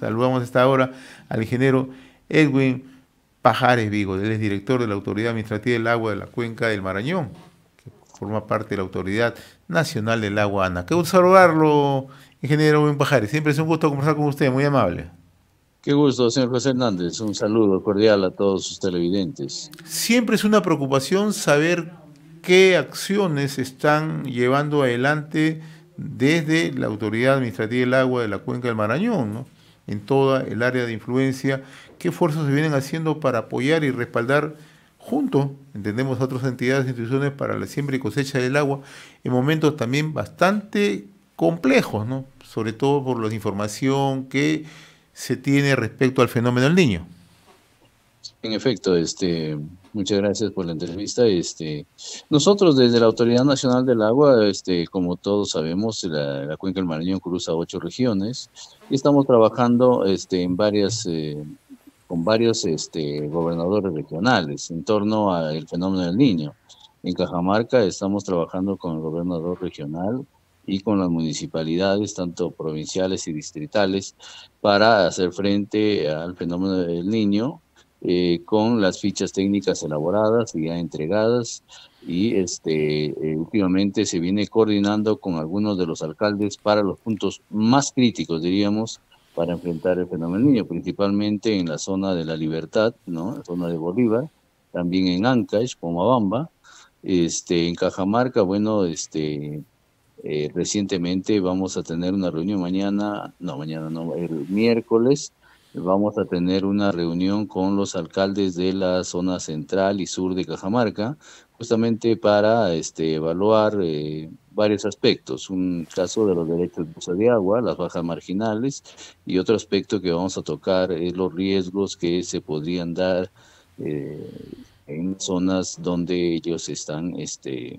Saludamos hasta esta hora al ingeniero Edwin Pajares Vigo, él es director de la Autoridad Administrativa del Agua de la Cuenca del Marañón, que forma parte de la Autoridad Nacional del Agua ANA. Qué gusto saludarlo, ingeniero Edwin Pajares. Siempre es un gusto conversar con usted, muy amable. Qué gusto, señor José Hernández. Un saludo cordial a todos sus televidentes. Siempre es una preocupación saber qué acciones están llevando adelante desde la Autoridad Administrativa del Agua de la Cuenca del Marañón, ¿no? en toda el área de influencia, qué esfuerzos se vienen haciendo para apoyar y respaldar junto, entendemos a otras entidades e instituciones para la siembra y cosecha del agua, en momentos también bastante complejos, ¿no? sobre todo por la información que se tiene respecto al fenómeno del niño. En efecto, este, muchas gracias por la entrevista. Este, nosotros desde la Autoridad Nacional del Agua, este, como todos sabemos, la, cuenca del Marañón cruza ocho regiones y estamos trabajando este, en varias, eh, con varios este, gobernadores regionales en torno al fenómeno del niño. En Cajamarca estamos trabajando con el gobernador regional y con las municipalidades, tanto provinciales y distritales, para hacer frente al fenómeno del niño eh, con las fichas técnicas elaboradas y ya entregadas y este eh, últimamente se viene coordinando con algunos de los alcaldes para los puntos más críticos diríamos para enfrentar el fenómeno niño principalmente en la zona de la Libertad no la zona de Bolívar también en Ancash Pomabamba este en Cajamarca bueno este eh, recientemente vamos a tener una reunión mañana no mañana no el miércoles vamos a tener una reunión con los alcaldes de la zona central y sur de Cajamarca, justamente para este, evaluar eh, varios aspectos. Un caso de los derechos de uso de agua, las bajas marginales, y otro aspecto que vamos a tocar es los riesgos que se podrían dar eh, en zonas donde ellos están este,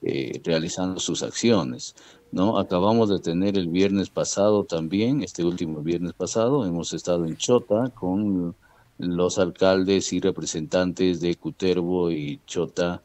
eh, realizando sus acciones. ¿no? Acabamos de tener el viernes pasado también, este último viernes pasado, hemos estado en Chota con los alcaldes y representantes de Cutervo y Chota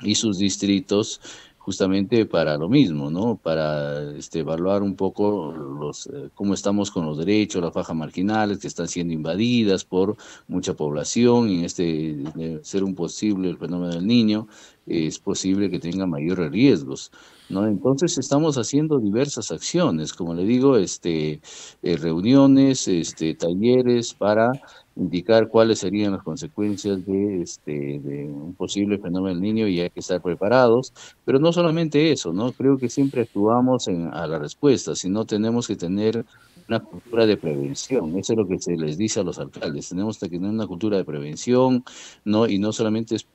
y sus distritos justamente para lo mismo, ¿no? Para este, evaluar un poco los, eh, cómo estamos con los derechos, las fajas marginales que están siendo invadidas por mucha población y este ser un posible el fenómeno del niño es posible que tenga mayores riesgos, ¿no? Entonces estamos haciendo diversas acciones, como le digo, este, eh, reuniones, este, talleres para indicar cuáles serían las consecuencias de, este, de un posible fenómeno del niño y hay que estar preparados. Pero no solamente eso, ¿no? Creo que siempre actuamos a la respuesta, sino tenemos que tener una cultura de prevención, eso es lo que se les dice a los alcaldes, tenemos que tener una cultura de prevención, ¿no? Y no solamente es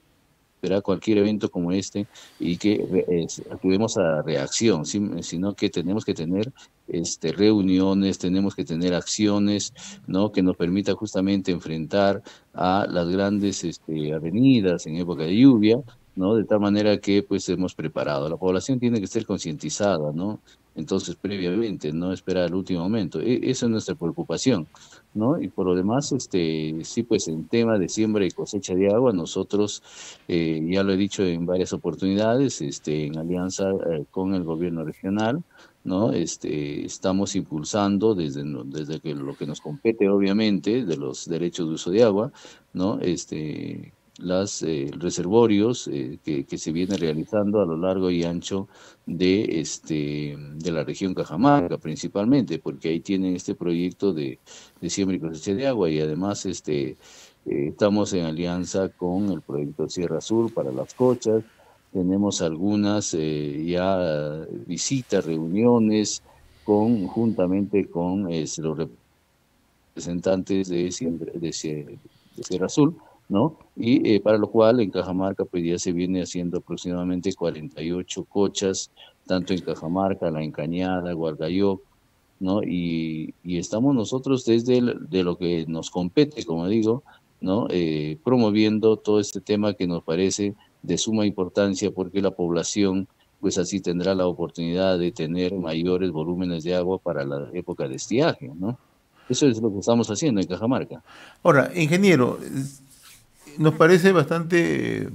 esperar cualquier evento como este y que acudemos a reacción, sino que tenemos que tener este, reuniones, tenemos que tener acciones, ¿no? Que nos permita justamente enfrentar a las grandes este, avenidas en época de lluvia, ¿no? De tal manera que pues hemos preparado. La población tiene que ser concientizada, ¿no? entonces previamente, no esperar al último momento. E, esa es nuestra preocupación, ¿no? Y por lo demás, este, sí, pues en tema de siembra y cosecha de agua, nosotros, eh, ya lo he dicho en varias oportunidades, este, en alianza eh, con el gobierno regional, ¿no? Este, estamos impulsando desde, desde que lo que nos compete, obviamente, de los derechos de uso de agua, ¿no? Este, los eh, reservorios eh, que, se viene realizando a lo largo y ancho de, este, de la región Cajamarca principalmente, porque ahí tienen este proyecto de, de siembra y cosecha de agua y además este, eh, estamos en alianza con el proyecto Sierra Sur para las cochas, tenemos algunas ya visitas, reuniones con, juntamente con este, los representantes de, de Sierra Azul ¿no? Y eh, para lo cual en Cajamarca pues ya se viene haciendo aproximadamente 48 cochas, tanto en Cajamarca, La Encañada, Guardayoc, ¿no? Y, y, estamos nosotros desde de lo que nos compete, como digo, ¿no? Eh, promoviendo todo este tema que nos parece de suma importancia porque la población pues así tendrá la oportunidad de tener mayores volúmenes de agua para la época de estiaje, ¿no? Eso es lo que estamos haciendo en Cajamarca. Ahora, ingeniero, nos parece bastante eh,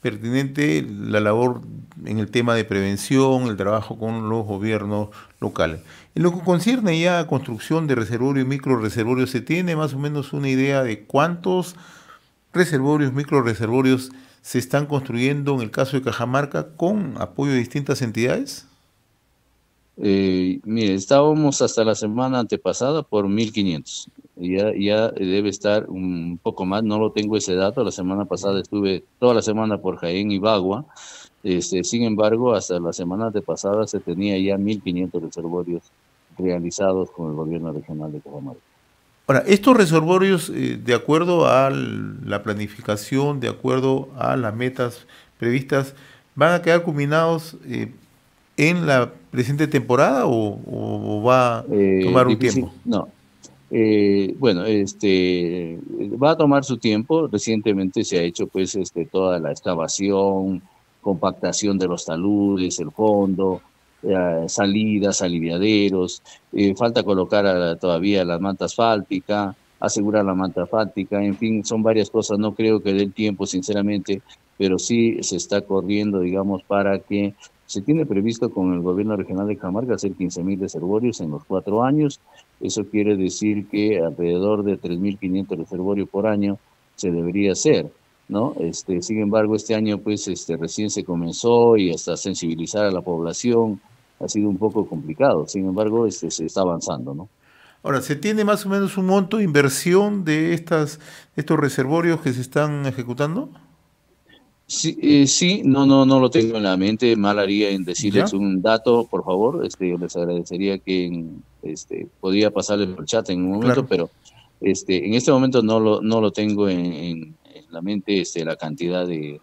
pertinente la labor en el tema de prevención, el trabajo con los gobiernos locales. En lo que concierne ya a construcción de reservorios y microreservorios, ¿se tiene más o menos una idea de cuántos reservorios, microreservorios se están construyendo en el caso de Cajamarca con apoyo de distintas entidades? Eh, mire, estábamos hasta la semana antepasada por 1500. Ya, ya debe estar un poco más, no lo tengo ese dato. La semana pasada estuve toda la semana por Jaén y Bagua. Este, sin embargo, hasta la semana antepasada se tenía ya 1500 reservorios realizados con el gobierno regional de Cajamarca. Ahora, estos reservorios, eh, de acuerdo a la planificación, de acuerdo a las metas previstas, van a quedar culminados. Eh, en la presente temporada o, va a eh, tomar un tiempo? No. Eh, bueno, este va a tomar su tiempo. Recientemente se ha hecho pues este toda la excavación, compactación de los taludes, el fondo, eh, salidas, aliviaderos. falta colocar todavía la manta asfáltica, asegurar la manta asfáltica. En fin, son varias cosas. No creo que dé tiempo, sinceramente, pero sí se está corriendo, digamos, para que se tiene previsto con el gobierno regional de Camargo hacer 15.000 reservorios en los cuatro años. Eso quiere decir que alrededor de 3.500 reservorios por año se debería hacer. ¿no? Este, sin embargo, este año pues este, recién se comenzó y hasta sensibilizar a la población ha sido un poco complicado. Sin embargo, este, se está avanzando. ¿no? Ahora, ¿se tiene más o menos un monto de inversión de estas, estos reservorios que se están ejecutando? Eh, sí, no, no, no lo tengo en la mente. Mal haría en decirles un dato, por favor. Este, les agradecería que este, podría pasarles por chat en un momento, pero este, en este momento no lo, no lo tengo en, la mente este, la cantidad de,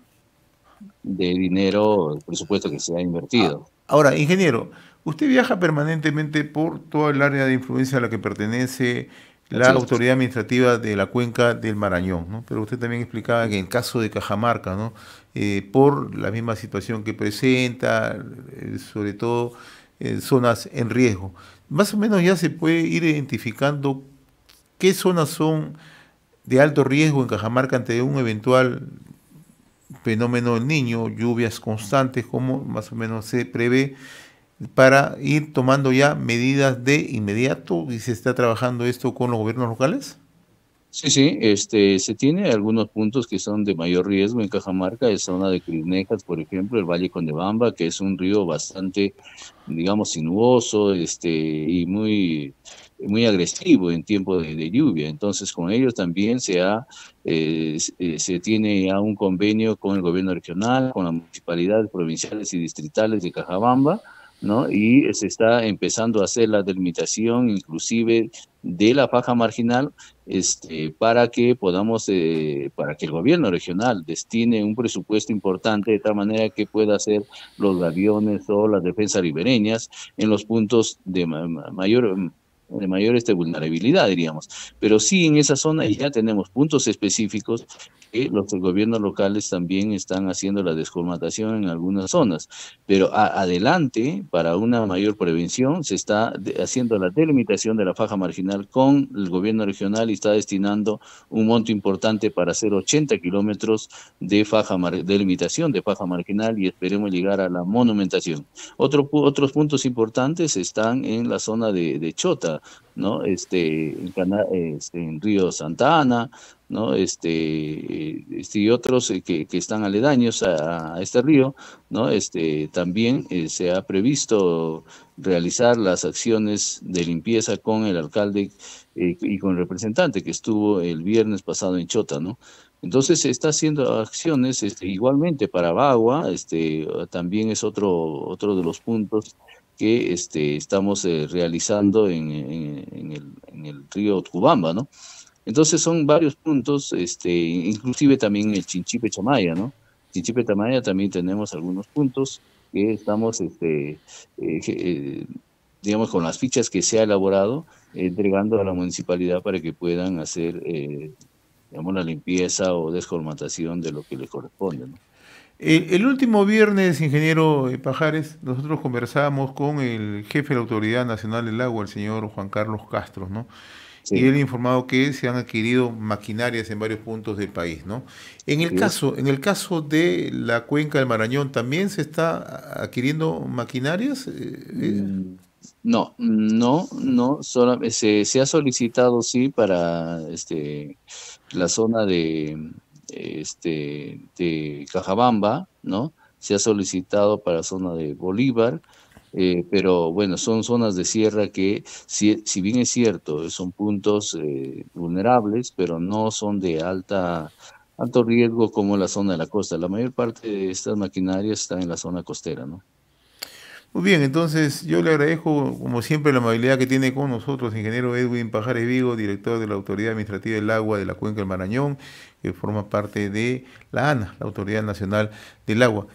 de dinero, el presupuesto que se ha invertido. Ah, ahora, ingeniero, usted viaja permanentemente por todo el área de influencia a la que pertenece, la autoridad administrativa de la cuenca del Marañón. ¿no? Pero usted también explicaba que en el caso de Cajamarca, ¿no? Eh, por la misma situación que presenta, eh, sobre todo eh, zonas en riesgo, más o menos ya se puede ir identificando qué zonas son de alto riesgo en Cajamarca ante un eventual fenómeno del niño, lluvias constantes, como más o menos se prevé para ir tomando ya medidas de inmediato y se está trabajando esto con los gobiernos locales? Sí, sí, este, se tiene algunos puntos que son de mayor riesgo en Cajamarca, es zona de Crinejas, por ejemplo, el Valle Condebamba, que es un río bastante, digamos, sinuoso este, y muy, muy agresivo en tiempo de, lluvia. Entonces, con ellos también se, ha, eh, eh, se tiene ya un convenio con el gobierno regional, con las municipalidades provinciales y distritales de Cajabamba, ¿no? Y se está empezando a hacer la delimitación inclusive de la faja marginal este, para que podamos, eh, para que el gobierno regional destine un presupuesto importante de tal manera que pueda hacer los aviones o las defensas ribereñas en los puntos de mayor de mayor este vulnerabilidad, diríamos. Pero sí, en esa zona ya tenemos puntos específicos que los gobiernos locales también están haciendo la descolmatación en algunas zonas. Pero adelante, para una mayor prevención, se está haciendo la delimitación de la faja marginal con el gobierno regional y está destinando un monto importante para hacer 80 kilómetros de faja delimitación de faja marginal y esperemos llegar a la monumentación. Otro, otros puntos importantes están en la zona de, de Chota, ¿no? Este, en, este, en Río Santana, ¿no? Este, este y otros eh, que, están aledaños a, este río, ¿no? Este, también eh, se ha previsto realizar las acciones de limpieza con el alcalde eh, y con el representante que estuvo el viernes pasado en Chota, ¿no? Entonces se está haciendo acciones este, igualmente para Bagua, este, también es otro, otro de los puntos que este, estamos eh, realizando en, el, río Tucubamba, ¿no? Entonces son varios puntos, este, inclusive también el Chinchipe Chamaya, ¿no? Chinchipe Chamaya también tenemos algunos puntos que estamos, este, eh, eh, digamos, con las fichas que se ha elaborado, entregando a la municipalidad para que puedan hacer, digamos, la limpieza o descolmatación de lo que le corresponde, ¿no? Eh, el, último viernes, ingeniero eh, Pajares, nosotros conversábamos con el jefe de la Autoridad Nacional del Agua, el señor Juan Carlos Castro, ¿no? Y él ha informado que se han adquirido maquinarias en varios puntos del país, ¿no? En el, caso, en el caso de la cuenca del Marañón, ¿también se está adquiriendo maquinarias? Eh, mm, no, no, no, se, se ha solicitado, sí, para este, la zona de este, de Cajabamba, ¿no? Se ha solicitado para zona de Bolívar, eh, pero bueno, son zonas de sierra que, si, bien es cierto, son puntos eh, vulnerables, pero no son de alta alto riesgo como la zona de la costa. La mayor parte de estas maquinarias están en la zona costera, ¿no? Muy bien, entonces yo le agradezco, como siempre, la amabilidad que tiene con nosotros, ingeniero Edwin Pajares Vigo, director de la Autoridad Administrativa del Agua de la Cuenca del Marañón, que forma parte de la ANA, la Autoridad Nacional del Agua.